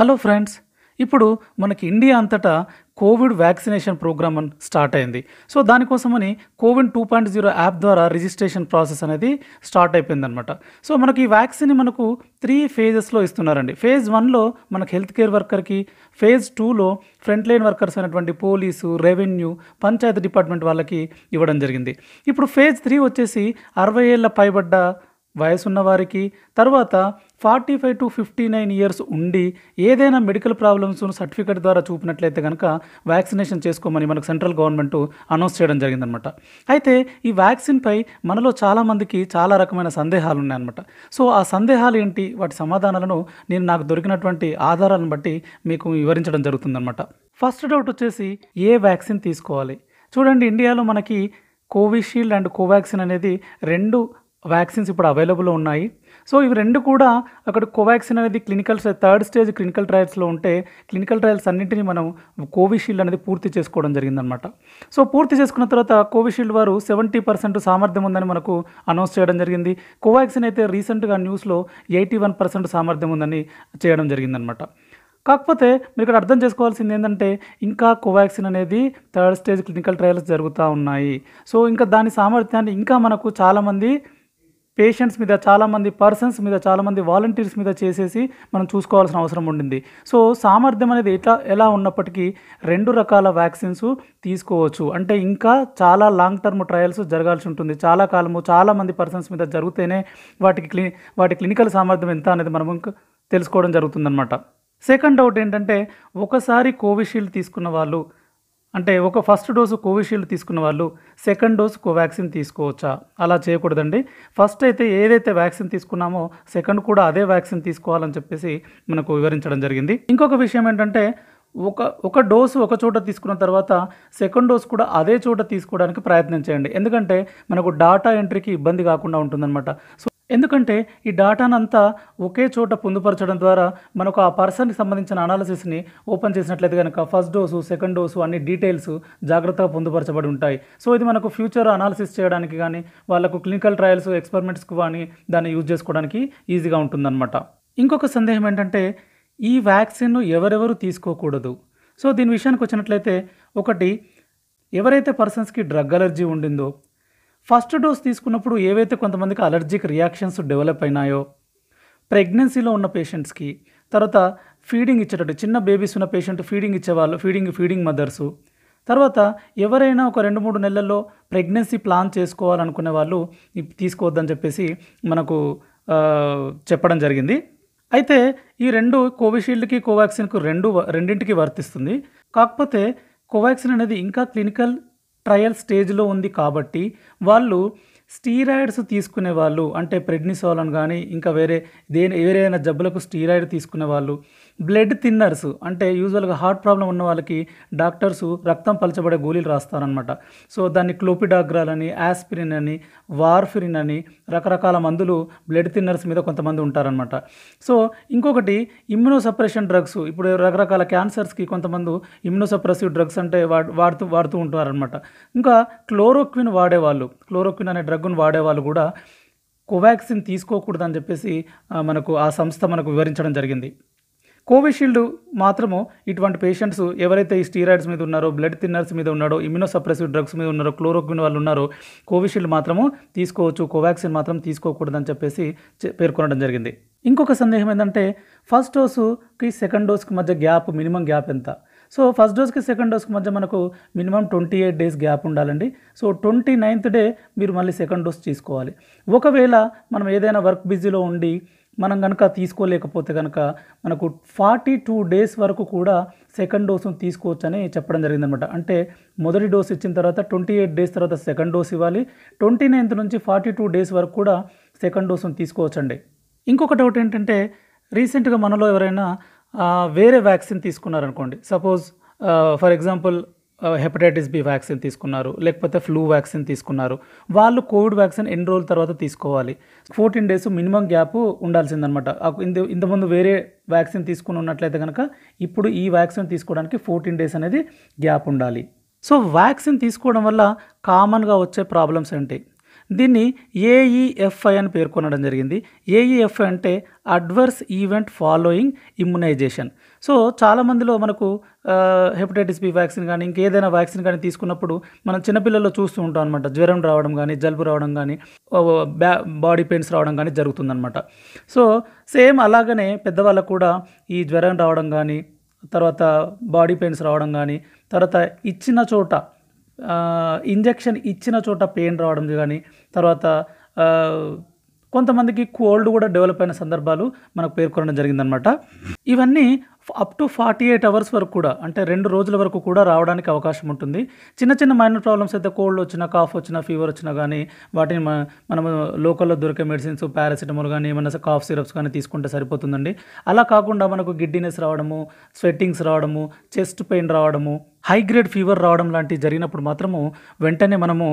hello friends ఇప్పుడు మనకి India అంతటా కోవిడ్ వ్యాక్సినేషన్ ప్రోగ్రామ్ స్టార్ట్ అయింది సో దానికోసమని Covid two point zero app ద్వారా రిజిస్ట్రేషన్ ప్రాసెస్ అనేది స్టార్ట్ అయిపోయిందనమాట సో మనకి ఈ వ్యాక్సిన్ మనకు త్రీ ఫేజెస్లో ఇస్తున్నారండి ఫేజ్ వన్లో మనకు హెల్త్ కేర్ వర్కర్కి ఫేజ్ టూలో ఫ్రంట్ లైన్ వర్కర్స్ అయినటువంటి పోలీసు రెవెన్యూ పంచాయతీ డిపార్ట్మెంట్ వాళ్ళకి ఇవ్వడం జరిగింది ఇప్పుడు ఫేజ్ త్రీ వచ్చేసి అరవై ఏళ్ళ పైబడ్డ వయసున్న వారికి తర్వాత forty five to fifty nine years ఉండి ఏదైనా మెడికల్ ప్రాబ్లమ్స్ సర్టిఫికేట్ ద్వారా చూపినట్లయితే కనుక వ్యాక్సినేషన్ చేసుకోమని మనకు సెంట్రల్ గవర్నమెంట్ అనౌన్స్ చేయడం జరిగిందనమాట అయితే ఈ వ్యాక్సిన్పై మనలో చాలామందికి చాలా రకమైన సందేహాలు ఉన్నాయన్నమాట సో ఆ సందేహాలు ఏంటి వాటి సమాధానాలను నేను నాకు దొరికినటువంటి ఆధారాలను బట్టి మీకు వివరించడం జరుగుతుందన్నమాట ఫస్ట్ డౌట్ వచ్చేసి ఏ వ్యాక్సిన్ తీసుకోవాలి చూడండి ఇండియాలో మనకి కోవిషీల్డ్ అండ్ కోవాక్సిన్ అనేది రెండు వ్యాక్సిన్స్ ఇప్పుడు అవైలబుల్ ఉన్నాయి సో ఇవి రెండు కూడా అక్కడ కోవాక్సిన్ అనేది క్లినికల్ థర్డ్ స్టేజ్ క్లినికల్ ట్రయల్స్లో ఉంటే క్లినికల్ ట్రయల్స్ అన్నింటినీ మనం కోవిషీల్డ్ అనేది పూర్తి చేసుకోవడం జరిగిందనమాట సో పూర్తి చేసుకున్న తర్వాత కోవిషీల్డ్ వారు సెవెంటీ పర్సెంట్ సామర్థ్యం ఉందని మనకు అనౌన్స్ చేయడం జరిగింది కోవాక్సిన్ అయితే రీసెంట్గా న్యూస్లో ఎయిటీ వన్ పర్సెంట్ సామర్థ్యం ఉందని చేయడం జరిగిందనమాట కాకపోతే మీరు ఇక్కడ అర్థం చేసుకోవాల్సింది ఏంటంటే ఇంకా కోవాక్సిన్ అనేది థర్డ్ స్టేజ్ క్లినికల్ ట్రయల్స్ జరుగుతూ ఉన్నాయి సో ఇంకా దాని సామర్థ్యాన్ని ఇంకా మనకు చాలామంది పేషెంట్స్ మీద చాలామంది పర్సన్స్ మీద చాలామంది వాలంటీర్స్ మీద చేసేసి మనం చూసుకోవాల్సిన అవసరం ఉండింది సో సామర్థ్యం అనేది ఎట్లా ఎలా ఉన్నప్పటికీ రెండు రకాల వ్యాక్సిన్స్ తీసుకోవచ్చు అంటే ఇంకా చాలా లాంగ్ టర్మ్ ట్రయల్స్ జరగాల్సి ఉంటుంది చాలా కాలము చాలామంది పర్సన్స్ మీద జరిగితేనే వాటికి క్లి వాటి క్లినికల్ సామర్థ్యం ఎంత అనేది మనం తెలుసుకోవడం జరుగుతుందన్నమాట సెకండ్ డౌట్ ఏంటంటే ఒకసారి కోవిషీల్డ్ తీసుకున్న వాళ్ళు అంటే ఒక ఫస్ట్ డోసు కోవిషీల్డ్ తీసుకున్న వాళ్ళు సెకండ్ డోసు కోవాక్సిన్ తీసుకోవచ్చా అలా చేయకూడదండి ఫస్ట్ అయితే ఏదైతే వ్యాక్సిన్ తీసుకున్నామో సెకండ్ కూడా అదే వ్యాక్సిన్ తీసుకోవాలని చెప్పేసి మనకు వివరించడం జరిగింది ఇంకొక విషయం ఏంటంటే ఒక ఒక డోసు ఒక చోట తీసుకున్న తర్వాత సెకండ్ డోస్ కూడా అదే చోట తీసుకోవడానికి ప్రయత్నం చేయండి ఎందుకంటే మనకు డాటా ఎంట్రీకి ఇబ్బంది కాకుండా ఉంటుందన్నమాట సో ఎందుకంటే ఈ డేటానంతా ఒకే చోట పొందుపరచడం ద్వారా మనకు ఆ పర్సన్కి సంబంధించిన అనాలిసిస్ని ఓపెన్ చేసినట్లయితే కనుక ఫస్ట్ డోసు సెకండ్ డోసు అన్ని డీటెయిల్స్ జాగ్రత్తగా పొందుపరచబడి ఉంటాయి సో ఇది మనకు ఫ్యూచర్ అనాలిసిస్ చేయడానికి కానీ వాళ్ళకు క్లినికల్ ట్రయల్స్ ఎక్స్పెరిమెంట్స్కి కానీ దాన్ని యూజ్ చేసుకోవడానికి ఈజీగా ఉంటుందన్నమాట ఇంకొక సందేహం ఏంటంటే ఈ వ్యాక్సిన్ను ఎవరెవరు తీసుకోకూడదు సో దీని విషయానికి వచ్చినట్లయితే ఒకటి ఎవరైతే పర్సన్స్కి డ్రగ్ అలర్జీ ఉండిందో ఫస్ట్ డోస్ తీసుకున్నప్పుడు ఏవైతే కొంతమందికి అలర్జిక్ రియాక్షన్స్ డెవలప్ అయినాయో ప్రెగ్నెన్సీలో ఉన్న పేషెంట్స్కి తర్వాత ఫీడింగ్ ఇచ్చేటట్టు చిన్న బేబీస్ ఉన్న పేషెంట్ ఫీడింగ్ ఇచ్చేవాళ్ళు ఫీడింగ్ ఫీడింగ్ మదర్సు తర్వాత ఎవరైనా ఒక రెండు మూడు నెలల్లో ప్రెగ్నెన్సీ ప్లాన్ చేసుకోవాలనుకునే వాళ్ళు తీసుకోవద్దని చెప్పేసి మనకు చెప్పడం జరిగింది అయితే ఈ రెండు కోవిషీల్డ్కి కోవాక్సిన్కు రెండు రెండింటికి వర్తిస్తుంది కాకపోతే కోవాక్సిన్ అనేది ఇంకా క్లినికల్ ట్రయల్ స్టేజ్లో ఉంది కాబట్టి వాళ్ళు స్టీరాయిడ్స్ తీసుకునే వాళ్ళు అంటే ప్రెడ్నిసోలన్ కానీ ఇంకా వేరే దేని ఏదైనా జబ్బులకు స్టీరాయిడ్ తీసుకునే వాళ్ళు బ్లడ్ థిన్నర్స్ అంటే యూజువల్గా హార్ట్ ప్రాబ్లం ఉన్న వాళ్ళకి డాక్టర్స్ రక్తం పలచబడే గోళీలు రాస్తారనమాట సో దాన్ని క్లోపిడాగ్రాల్ అని యాస్పిరిన్ అని వార్ఫిరిన్ అని రకరకాల మందులు బ్లడ్ థిన్నర్స్ మీద కొంతమంది ఉంటారనమాట సో ఇంకొకటి ఇమ్యూనోసప్రెషన్ డ్రగ్స్ ఇప్పుడు రకరకాల క్యాన్సర్స్కి కొంతమంది సప్రెసివ్ డ్రగ్స్ అంటే వాడుతూ వాడుతూ ఉంటారనమాట ఇంకా క్లోరోక్విన్ వాడేవాళ్ళు క్లోరోక్విన్ అనే డ్రగ్ను వాడేవాళ్ళు కూడా కోవాక్సిన్ తీసుకోకూడదని చెప్పేసి మనకు ఆ సంస్థ మనకు వివరించడం జరిగింది కోవిషీల్డ్ మాత్రము ఇటువంటి పేషెంట్స్ ఎవరైతే ఈ స్టీరాయిడ్స్ మీద ఉన్నారో బ్లడ్ థిన్నర్స్ మీద ఉన్నారో సప్రెసివ్ డ్రగ్స్ మీద ఉన్నారో క్లోరోక్విన్ వాళ్ళు ఉన్నారో కోవిషీల్డ్ మాత్రము తీసుకోవచ్చు కోవాక్సిన్ మాత్రం తీసుకోకూడదని చెప్పేసి పేర్కొనడం జరిగింది ఇంకొక సందేహం ఏంటంటే ఫస్ట్ డోసుకి సెకండ్ డోస్కి మధ్య గ్యాప్ మినిమం గ్యాప్ ఎంత సో ఫస్ట్ డోస్కి సెకండ్ డోస్కి మధ్య మనకు minimum twenty eight days gap ఉండాలండి సో ట్వంటీ నైన్త్ డే మీరు మళ్ళీ సెకండ్ డోస్ తీసుకోవాలి ఒకవేళ మనం ఏదైనా వర్క్ బిజీలో ఉండి మనం కనుక తీసుకోలేకపోతే కనుక మనకు ఫార్టీ టూ డేస్ వరకు కూడా సెకండ్ డోసును తీసుకోవచ్చని చెప్పడం జరిగిందనమాట అంటే మొదటి డోస్ ఇచ్చిన తర్వాత ట్వంటీ ఎయిట్ డేస్ తర్వాత సెకండ్ డోస్ ఇవ్వాలి ట్వంటీ నైన్త్ నుంచి ఫార్టీ టూ డేస్ వరకు కూడా సెకండ్ డోసును తీసుకోవచ్చండి ఇంకొక డౌట్ ఏంటంటే రీసెంట్గా మనలో ఎవరైనా వేరే వ్యాక్సిన్ తీసుకున్నారనుకోండి suppose for example hepatitis B vaccine తీసుకున్నారు లేకపోతే ఫ్లూ వ్యాక్సిన్ తీసుకున్నారు వాళ్ళు కోవిడ్ వ్యాక్సిన్ ఎన్ని రోజుల తర్వాత తీసుకోవాలి ఫోర్టీన్ డేస్ మినిమం గ్యాప్ ఉండాల్సిందనమాట ఇంత ఇంతకుముందు వేరే వ్యాక్సిన్ తీసుకుని ఉన్నట్లయితే కనుక ఇప్పుడు ఈ వ్యాక్సిన్ తీసుకోవడానికి ఫోర్టీన్ డేస్ అనేది గ్యాప్ ఉండాలి సో వ్యాక్సిన్ తీసుకోవడం వల్ల కామన్గా వచ్చే ప్రాబ్లమ్స్ ఏంటి దీన్ని ఏఈఎఫ్ఐ e అని పేర్కొనడం జరిగింది ఏఈఎఫ్ఐ e అంటే adverse event following immunization so చాలామందిలో మనకు హెపటైటిస్ బి వ్యాక్సిన్ కానీ ఇంకేదైనా వ్యాక్సిన్ కానీ తీసుకున్నప్పుడు మనం చిన్నపిల్లల్లో చూస్తూ ఉంటాం అనమాట జ్వరం రావడం కానీ జలుబు రావడం కానీ బాడీ పెయిన్స్ రావడం కానీ జరుగుతుందన్నమాట సో సేమ్ అలాగనే పెద్దవాళ్ళకు కూడా ఈ జ్వరం రావడం కానీ తర్వాత బాడీ పెయిన్స్ రావడం కానీ తర్వాత ఇచ్చిన చోట ఇంజెక్షన్ ఇచ్చిన చోట పెయిన్ రావడం కానీ తర్వాత కొంతమందికి కోల్డ్ కూడా డెవలప్ అయిన సందర్భాలు మనకు పేర్కొనడం జరిగిందనమాట ఇవన్నీ up to forty eight hours వరకు కూడా అంటే రెండు రోజుల వరకు కూడా రావడానికి అవకాశం ఉంటుంది చిన్న చిన్న మైనర్ ప్రాబ్లమ్స్ అయితే కోల్డ్ వచ్చినా కాఫ్ వచ్చినా ఫీవర్ వచ్చినా కానీ వాటిని మనము లోకల్లో దొరికే మెడిసిన్స్ పారాసిటమాల్ కానీ ఏమైనా కాఫ్ సిరప్స్ కానీ తీసుకుంటే సరిపోతుందండి అలా కాకుండా మనకు గిడ్డినెస్ రావడము స్వెట్టింగ్స్ రావడము చెస్ట్ పెయిన్ రావడము హై గ్రేడ్ ఫీవర్ రావడం లాంటివి జరిగినప్పుడు మాత్రము వెంటనే మనము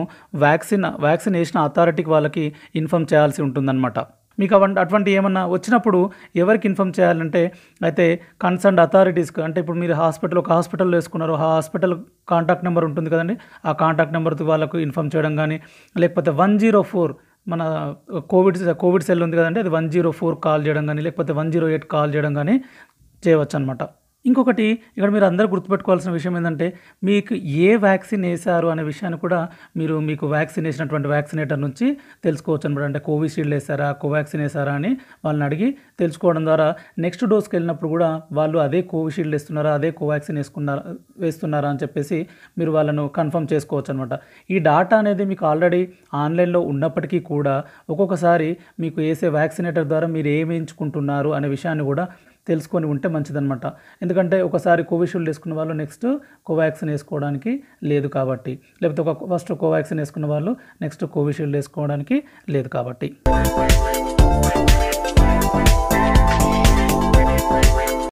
వ్యాక్సిన్ వ్యాక్సినేషన్ అథారిటీకి వాళ్ళకి ఇన్ఫామ్ చేయాల్సి ఉంటుందన్నమాట మీకు అటువంటి ఏమన్నా వచ్చినప్పుడు ఎవరికి ఇన్ఫామ్ చేయాలంటే అయితే కన్సర్న్ అథారిటీస్కి అంటే ఇప్పుడు మీరు హాస్పిటల్ ఒక హాస్పిటల్లో వేసుకున్నారు ఆ హాస్పిటల్ కాంటాక్ట్ నెంబర్ ఉంటుంది కదండి ఆ కాంటాక్ట్ నెంబర్ వాళ్ళకు ఇన్ఫామ్ చేయడం కానీ లేకపోతే వన్ జీరో ఫోర్ మన కోవిడ్ కోవిడ్ సెల్ ఉంది కదండి అది వన్ జీరో ఫోర్ కాల్ చేయడం కానీ లేకపోతే వన్ జీరో ఎయిట్ కాల్ చేయడం కానీ చేయవచ్చు అనమాట ఇంకొకటి ఇక్కడ మీరు అందరూ గుర్తుపెట్టుకోవాల్సిన విషయం ఏంటంటే మీకు ఏ వ్యాక్సిన్ వేశారు అనే విషయాన్ని కూడా మీరు మీకు వ్యాక్సిన్ వేసినటువంటి వ్యాక్సినేటర్ నుంచి తెలుసుకోవచ్చు అనమాట అంటే కోవిషీల్డ్ వేసారా కోవాక్సిన్ వేసారా అని వాళ్ళని అడిగి తెలుసుకోవడం ద్వారా నెక్స్ట్ డోస్కి వెళ్ళినప్పుడు కూడా వాళ్ళు అదే కోవిషీల్డ్ వేస్తున్నారా అదే కోవాక్సిన్ వేసుకున్నారా వేస్తున్నారా అని చెప్పేసి మీరు వాళ్ళను కన్ఫర్మ్ చేసుకోవచ్చు అనమాట ఈ డాటా అనేది మీకు ఆల్రెడీ ఆన్లైన్లో ఉన్నప్పటికీ కూడా ఒక్కొక్కసారి మీకు వేసే వ్యాక్సినేటర్ ద్వారా మీరు ఏమేయించుకుంటున్నారు అనే విషయాన్ని కూడా తెలుసుకొని ఉంటే మంచిదనమాట ఎందుకంటే ఒకసారి కోవిషీల్డ్ వేసుకున్న వాళ్ళు నెక్స్ట్ కోవాక్సిన్ వేసుకోవడానికి లేదు కాబట్టి లేకపోతే ఒక ఫస్ట్ కోవాక్సిన్ వేసుకున్న వాళ్ళు నెక్స్ట్ కోవిషీల్డ్ వేసుకోవడానికి లేదు కాబట్టి